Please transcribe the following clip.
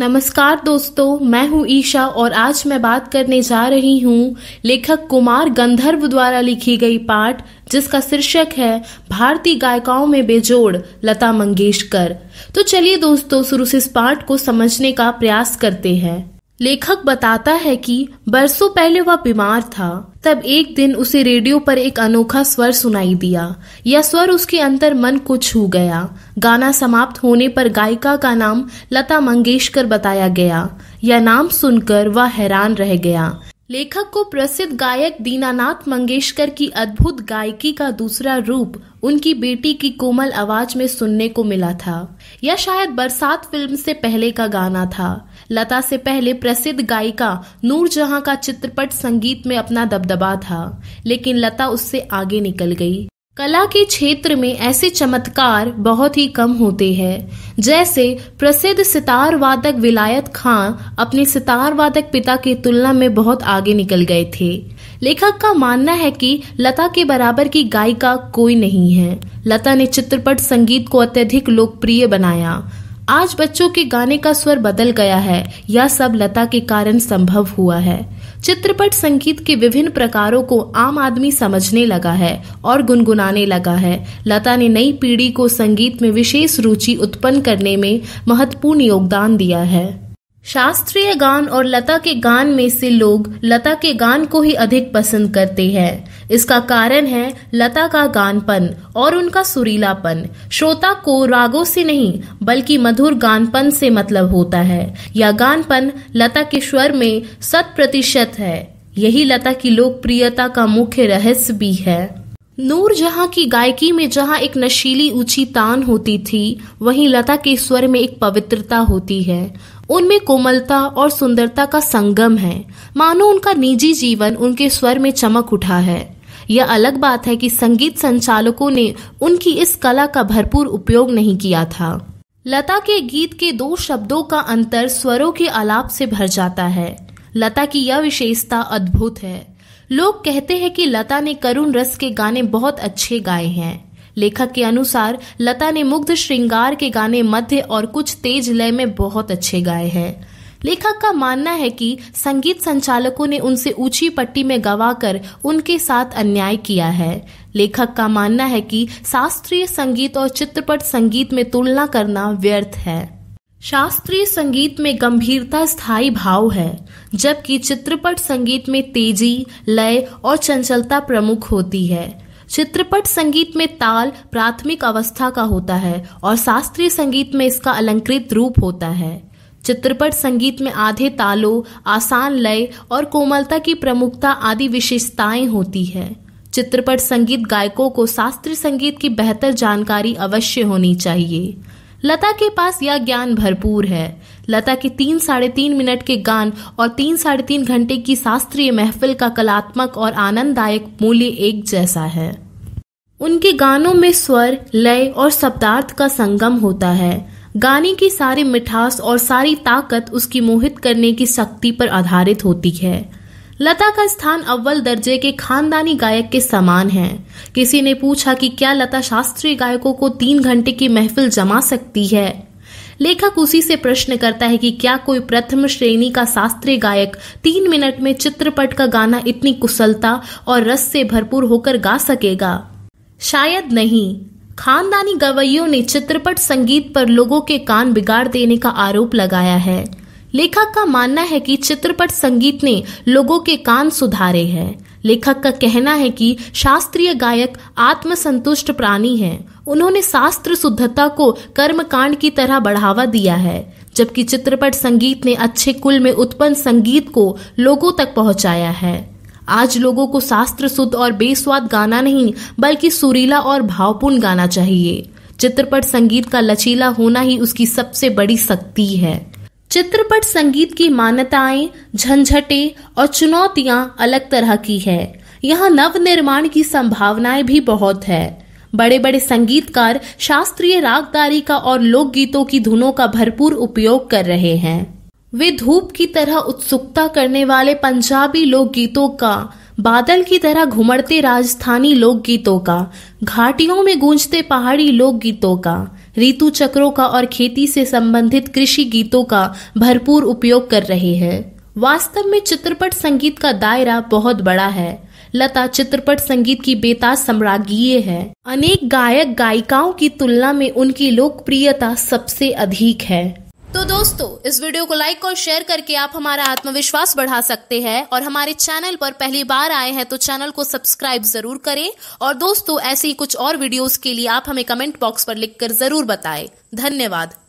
नमस्कार दोस्तों मैं हूं ईशा और आज मैं बात करने जा रही हूं लेखक कुमार गंधर्व द्वारा लिखी गई पाठ जिसका शीर्षक है भारतीय गायिकाओं में बेजोड़ लता मंगेशकर तो चलिए दोस्तों शुरू से इस पाठ को समझने का प्रयास करते हैं लेखक बताता है कि बरसों पहले वह बीमार था तब एक दिन उसे रेडियो पर एक अनोखा स्वर सुनाई दिया यह स्वर उसके अंतर मन को छू गया गाना समाप्त होने पर गायिका का नाम लता मंगेशकर बताया गया यह नाम सुनकर वह हैरान रह गया लेखक को प्रसिद्ध गायक दीनानाथ मंगेशकर की अद्भुत गायकी का दूसरा रूप उनकी बेटी की कोमल आवाज में सुनने को मिला था यह शायद बरसात फिल्म से पहले का गाना था लता से पहले प्रसिद्ध गायिका नूर जहां का चित्रपट संगीत में अपना दबदबा था लेकिन लता उससे आगे निकल गई कला के क्षेत्र में ऐसे चमत्कार बहुत ही कम होते हैं जैसे प्रसिद्ध सितार वादक विलायत खान अपने सितार वादक पिता की तुलना में बहुत आगे निकल गए थे लेखक का मानना है कि लता के बराबर की गायिका कोई नहीं है लता ने चित्रपट संगीत को अत्यधिक लोकप्रिय बनाया आज बच्चों के गाने का स्वर बदल गया है यह सब लता के कारण संभव हुआ है चित्रपट संगीत के विभिन्न प्रकारों को आम आदमी समझने लगा है और गुनगुनाने लगा है लता ने नई पीढ़ी को संगीत में विशेष रुचि उत्पन्न करने में महत्वपूर्ण योगदान दिया है शास्त्रीय गान और लता के गान में से लोग लता के गान को ही अधिक पसंद करते हैं इसका कारण है लता का गानपन और उनका सुरीलापन श्रोता को रागों से नहीं बल्कि मधुर गानपन से मतलब होता है यह गानपन लता के स्वर में शत प्रतिशत है यही लता की लोकप्रियता का मुख्य रहस्य भी है नूर जहाँ की गायकी में जहाँ एक नशीली ऊंची तान होती थी वहीं लता के स्वर में एक पवित्रता होती है उनमें कोमलता और सुंदरता का संगम है मानो उनका निजी जीवन उनके स्वर में चमक उठा है यह अलग बात है कि संगीत संचालकों ने उनकी इस कला का भरपूर उपयोग नहीं किया था लता के गीत के दो शब्दों का अंतर स्वरों के आलाप से भर जाता है लता की यह विशेषता अद्भुत है लोग कहते हैं कि लता ने करुण रस के गाने बहुत अच्छे गाए हैं लेखक के अनुसार लता ने मुग्ध श्रृंगार के गाने मध्य और कुछ तेज लय में बहुत अच्छे गाए हैं लेखक का मानना है कि संगीत संचालकों ने उनसे ऊंची पट्टी में गवाकर उनके साथ अन्याय किया है लेखक का मानना है कि शास्त्रीय संगीत और चित्रपट संगीत में तुलना करना व्यर्थ है शास्त्रीय संगीत में गंभीरता स्थायी भाव है जबकि चित्रपट संगीत में तेजी लय और चंचलता प्रमुख होती है चित्रपट संगीत में ताल प्राथमिक अवस्था का होता है और शास्त्रीय संगीत में इसका अलंकृत रूप होता है चित्रपट संगीत में आधे तालों आसान लय और कोमलता की प्रमुखता आदि विशेषताएं होती है चित्रपट संगीत गायकों को शास्त्रीय संगीत की बेहतर जानकारी अवश्य होनी चाहिए लता के पास यह ज्ञान भरपूर है लता के तीन साढ़े तीन मिनट के गान और तीन साढ़े तीन घंटे की शास्त्रीय महफिल का कलात्मक और आनंददायक मूल्य एक जैसा है उनके गानों में स्वर लय और शब्दार्थ का संगम होता है गाने की सारी मिठास और सारी ताकत उसकी मोहित करने की शक्ति पर आधारित होती है लता का स्थान अव्वल दर्जे के खानदानी गायक के समान है किसी ने पूछा कि क्या लता शास्त्रीय गायकों को तीन घंटे की महफिल जमा सकती है लेखक उसी से प्रश्न करता है कि क्या कोई प्रथम श्रेणी का शास्त्रीय गायक तीन मिनट में चित्रपट का गाना इतनी कुशलता और रस से भरपूर होकर गा सकेगा शायद नहीं खानदानी गवैयों ने चित्रपट संगीत पर लोगों के कान बिगाड़ देने का आरोप लगाया है लेखक का मानना है कि चित्रपट संगीत ने लोगों के कान सुधारे हैं लेखक का कहना है कि शास्त्रीय गायक आत्मसंतुष्ट प्राणी हैं उन्होंने शास्त्र शुद्धता को कर्म कांड की तरह बढ़ावा दिया है जबकि चित्रपट संगीत ने अच्छे कुल में उत्पन्न संगीत को लोगों तक पहुंचाया है आज लोगों को शास्त्र शुद्ध और बेस्वाद गाना नहीं बल्कि सुरीला और भावपूर्ण गाना चाहिए चित्रपट संगीत का लचीला होना ही उसकी सबसे बड़ी शक्ति है चित्रपट संगीत की मान्यताएं झंझटे और चुनौतियां अलग तरह की है यहाँ नव निर्माण की संभावनाएं भी बहुत है बड़े बड़े संगीतकार शास्त्रीय रागदारी का और लोकगीतों की धुनों का भरपूर उपयोग कर रहे हैं वे धूप की तरह उत्सुकता करने वाले पंजाबी लोकगीतों का बादल की तरह घुमड़ते राजस्थानी लोकगीतों का घाटियों में गूंजते पहाड़ी लोकगीतों का ऋतु चक्रों का और खेती से संबंधित कृषि गीतों का भरपूर उपयोग कर रहे हैं वास्तव में चित्रपट संगीत का दायरा बहुत बड़ा है लता चित्रपट संगीत की बेताज सम्राज्ञी है अनेक गायक गायिकाओं की तुलना में उनकी लोकप्रियता सबसे अधिक है तो दोस्तों इस वीडियो को लाइक और शेयर करके आप हमारा आत्मविश्वास बढ़ा सकते हैं और हमारे चैनल पर पहली बार आए हैं तो चैनल को सब्सक्राइब जरूर करें और दोस्तों ऐसे ही कुछ और वीडियोस के लिए आप हमें कमेंट बॉक्स पर लिखकर जरूर बताएं धन्यवाद